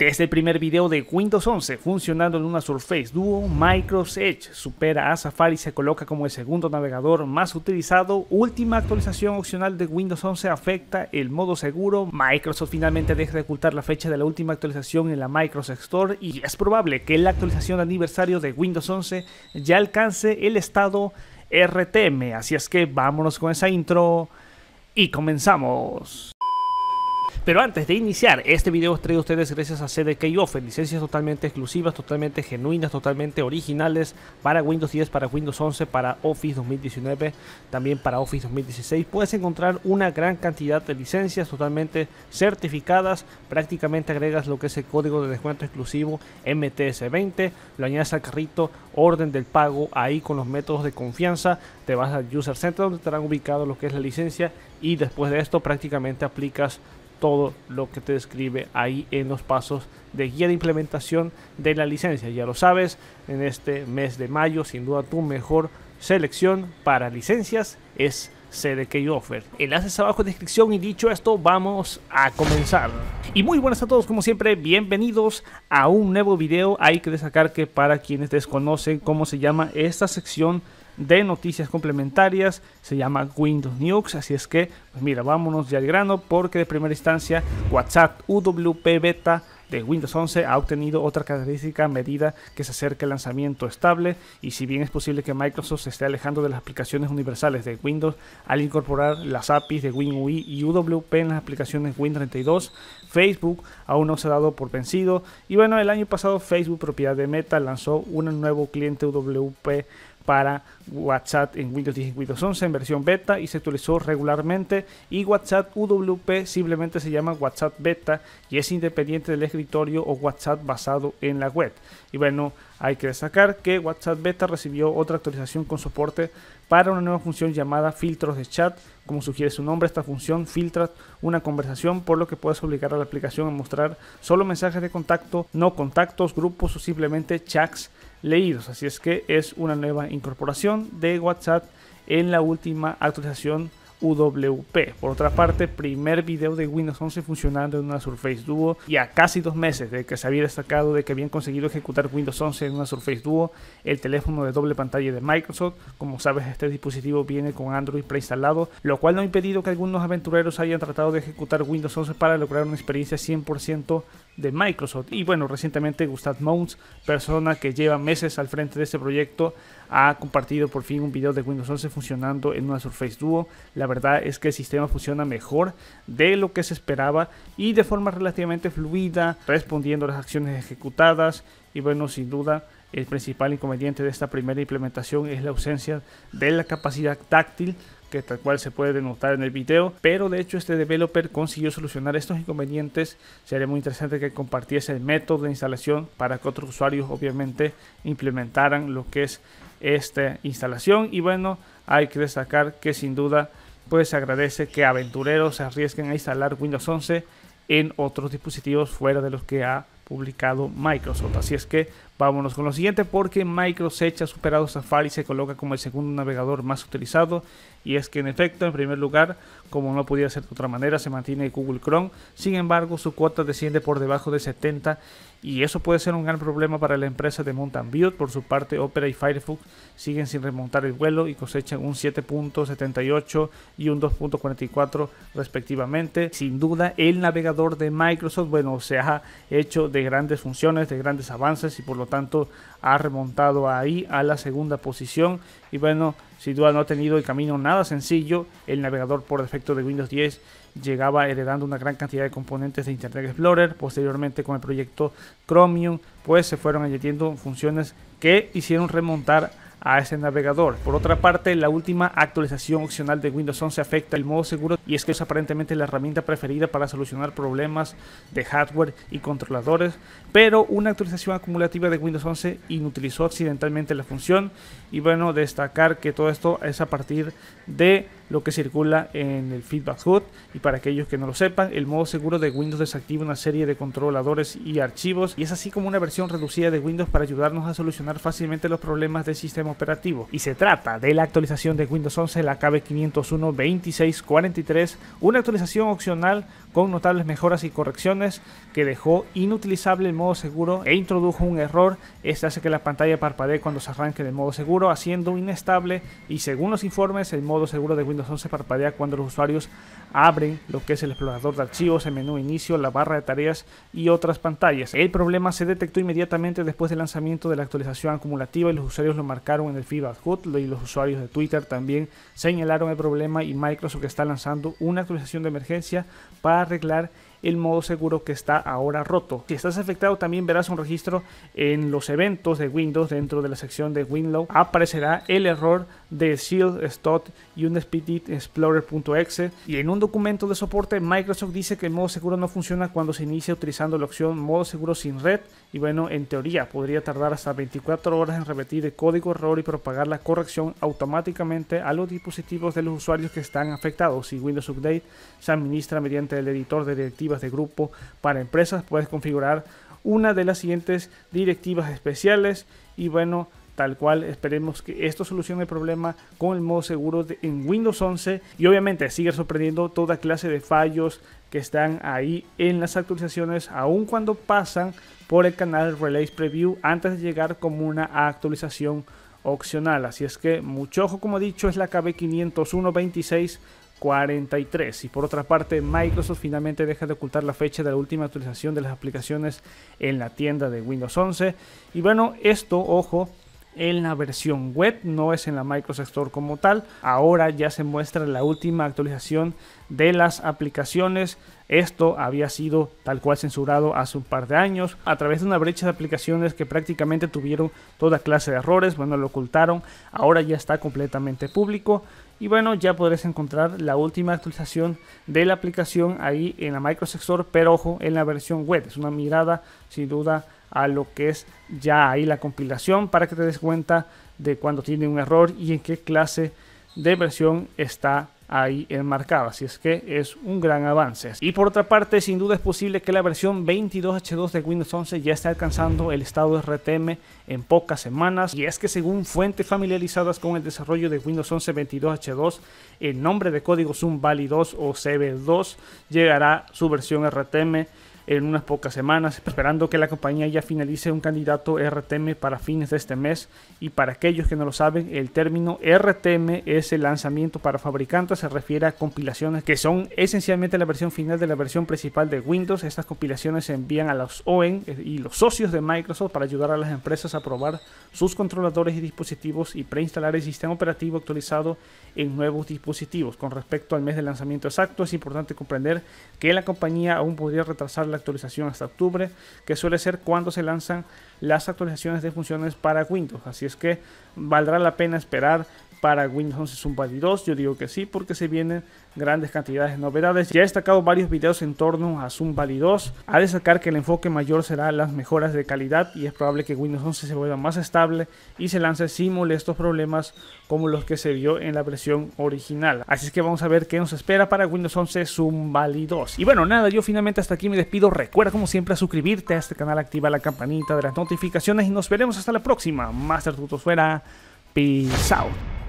Desde el primer video de Windows 11 funcionando en una Surface Duo, Microsoft Edge supera a Safari y se coloca como el segundo navegador más utilizado. Última actualización opcional de Windows 11 afecta el modo seguro. Microsoft finalmente deja de ocultar la fecha de la última actualización en la Microsoft Store y es probable que la actualización de aniversario de Windows 11 ya alcance el estado RTM. Así es que vámonos con esa intro y comenzamos. Pero antes de iniciar, este video os traigo a ustedes gracias a CDK Offer, licencias totalmente exclusivas, totalmente genuinas, totalmente originales para Windows 10, para Windows 11, para Office 2019, también para Office 2016. Puedes encontrar una gran cantidad de licencias totalmente certificadas, prácticamente agregas lo que es el código de descuento exclusivo MTS20, lo añades al carrito, orden del pago, ahí con los métodos de confianza, te vas al User Center donde estarán ubicados lo que es la licencia y después de esto prácticamente aplicas todo lo que te describe ahí en los pasos de guía de implementación de la licencia. Ya lo sabes, en este mes de mayo, sin duda tu mejor selección para licencias es CDK Offer. Enlaces abajo en descripción y dicho esto, vamos a comenzar. Y muy buenas a todos, como siempre, bienvenidos a un nuevo video. Hay que destacar que para quienes desconocen cómo se llama esta sección de noticias complementarias, se llama Windows News, así es que, pues mira, vámonos ya al grano porque de primera instancia WhatsApp UWP Beta de Windows 11 ha obtenido otra característica a medida que se acerca el lanzamiento estable y si bien es posible que Microsoft se esté alejando de las aplicaciones universales de Windows al incorporar las APIs de WinUI y UWP en las aplicaciones Win32, Facebook aún no se ha dado por vencido y bueno, el año pasado Facebook, propiedad de Meta, lanzó un nuevo cliente UWP para WhatsApp en Windows 10 y Windows 11 en versión beta y se actualizó regularmente y WhatsApp UWP simplemente se llama WhatsApp beta y es independiente del escritorio o WhatsApp basado en la web. Y bueno, hay que destacar que WhatsApp beta recibió otra actualización con soporte para una nueva función llamada filtros de chat. Como sugiere su nombre, esta función filtra una conversación por lo que puedes obligar a la aplicación a mostrar solo mensajes de contacto, no contactos, grupos o simplemente chats leídos. Así es que es una nueva incorporación de WhatsApp en la última actualización UWP. Por otra parte, primer video de Windows 11 funcionando en una Surface Duo y a casi dos meses de que se había destacado de que habían conseguido ejecutar Windows 11 en una Surface Duo, el teléfono de doble pantalla de Microsoft. Como sabes, este dispositivo viene con Android preinstalado, lo cual no ha impedido que algunos aventureros hayan tratado de ejecutar Windows 11 para lograr una experiencia 100% de Microsoft. Y bueno, recientemente Gustav Mons, persona que lleva meses al frente de este proyecto, ha compartido por fin un video de Windows 11 funcionando en una Surface Duo. La verdad es que el sistema funciona mejor de lo que se esperaba y de forma relativamente fluida, respondiendo a las acciones ejecutadas. Y bueno, sin duda el principal inconveniente de esta primera implementación es la ausencia de la capacidad táctil que tal cual se puede denotar en el video, pero de hecho este developer consiguió solucionar estos inconvenientes. Sería muy interesante que compartiese el método de instalación para que otros usuarios obviamente implementaran lo que es esta instalación y bueno, hay que destacar que sin duda pues agradece que aventureros se arriesguen a instalar Windows 11 en otros dispositivos fuera de los que ha publicado Microsoft. Así es que Vámonos con lo siguiente porque Microsoft ha superado Safari y se coloca como el segundo navegador más utilizado. Y es que en efecto, en primer lugar, como no podía ser de otra manera, se mantiene Google Chrome. Sin embargo, su cuota desciende por debajo de 70 y eso puede ser un gran problema para la empresa de Mountain View. Por su parte, Opera y Firefox siguen sin remontar el vuelo y cosechan un 7.78 y un 2.44 respectivamente. Sin duda, el navegador de Microsoft, bueno, se ha hecho de grandes funciones, de grandes avances y por lo tanto ha remontado ahí a la segunda posición y bueno, si duda no ha tenido el camino nada sencillo, el navegador por defecto de Windows 10 llegaba heredando una gran cantidad de componentes de Internet Explorer, posteriormente con el proyecto Chromium, pues se fueron añadiendo funciones que hicieron remontar a ese navegador. Por otra parte, la última actualización opcional de Windows 11 afecta el modo seguro y es que es aparentemente la herramienta preferida para solucionar problemas de hardware y controladores, pero una actualización acumulativa de Windows 11 inutilizó accidentalmente la función y bueno, destacar que todo esto es a partir de lo que circula en el feedback hood y para aquellos que no lo sepan, el modo seguro de Windows desactiva una serie de controladores y archivos y es así como una versión reducida de Windows para ayudarnos a solucionar fácilmente los problemas del sistema operativo y se trata de la actualización de Windows 11, la KB501-2643, una actualización opcional con notables mejoras y correcciones que dejó inutilizable el modo seguro e introdujo un error. Este hace que la pantalla parpadee cuando se arranque del modo seguro, haciendo inestable y según los informes el modo seguro de Windows 11 parpadea cuando los usuarios abren lo que es el explorador de archivos, el menú inicio, la barra de tareas y otras pantallas. El problema se detectó inmediatamente después del lanzamiento de la actualización acumulativa y los usuarios lo marcaron en el feedback hood. y los usuarios de Twitter también señalaron el problema y Microsoft está lanzando una actualización de emergencia para arreglar el modo seguro que está ahora roto. Si estás afectado también verás un registro en los eventos de Windows dentro de la sección de Windows. Aparecerá el error de Shield Stot y un Explorer.exe y en un documento de soporte Microsoft dice que el modo seguro no funciona cuando se inicia utilizando la opción modo seguro sin red y bueno en teoría podría tardar hasta 24 horas en repetir el código error y propagar la corrección automáticamente a los dispositivos de los usuarios que están afectados si Windows Update se administra mediante el editor de directiva de grupo para empresas. Puedes configurar una de las siguientes directivas especiales y bueno, tal cual esperemos que esto solucione el problema con el modo seguro en Windows 11 y obviamente sigue sorprendiendo toda clase de fallos que están ahí en las actualizaciones aun cuando pasan por el canal Relays Preview antes de llegar como una actualización opcional así es que mucho ojo como he dicho es la KB 50126 43. Y por otra parte, Microsoft finalmente deja de ocultar la fecha de la última actualización de las aplicaciones en la tienda de Windows 11. Y bueno, esto, ojo, en la versión web, no es en la Microsoft Store como tal. Ahora ya se muestra la última actualización de las aplicaciones. Esto había sido tal cual censurado hace un par de años a través de una brecha de aplicaciones que prácticamente tuvieron toda clase de errores. Bueno, lo ocultaron. Ahora ya está completamente público y bueno ya podrás encontrar la última actualización de la aplicación ahí en la Microsoft pero ojo en la versión web es una mirada sin duda a lo que es ya ahí la compilación para que te des cuenta de cuando tiene un error y en qué clase de versión está ahí enmarcadas, así es que es un gran avance. Y por otra parte, sin duda es posible que la versión 22H2 de Windows 11 ya esté alcanzando el estado RTM en pocas semanas, y es que según fuentes familiarizadas con el desarrollo de Windows 11 22H2, el nombre de código Zoom Valley 2 o CB2 llegará su versión RTM en unas pocas semanas, esperando que la compañía ya finalice un candidato RTM para fines de este mes. Y para aquellos que no lo saben, el término RTM es el lanzamiento para fabricantes, se refiere a compilaciones que son esencialmente la versión final de la versión principal de Windows. Estas compilaciones se envían a los OEM y los socios de Microsoft para ayudar a las empresas a probar sus controladores y dispositivos y preinstalar el sistema operativo actualizado en nuevos dispositivos. Con respecto al mes de lanzamiento exacto, es importante comprender que la compañía aún podría retrasar la actualización hasta octubre, que suele ser cuando se lanzan las actualizaciones de funciones para Windows. Así es que valdrá la pena esperar para Windows es un 2, Yo digo que sí, porque se vienen grandes cantidades de novedades. Ya he destacado varios videos en torno a Zoom Valley 2. A destacar que el enfoque mayor será las mejoras de calidad y es probable que Windows 11 se vuelva más estable y se lance sin molestos problemas como los que se vio en la versión original. Así es que vamos a ver qué nos espera para Windows 11 Zoom Valley 2. Y bueno, nada, yo finalmente hasta aquí me despido. Recuerda como siempre a suscribirte a este canal, activa la campanita de las notificaciones y nos veremos hasta la próxima. Master Tutos fuera. Peace out.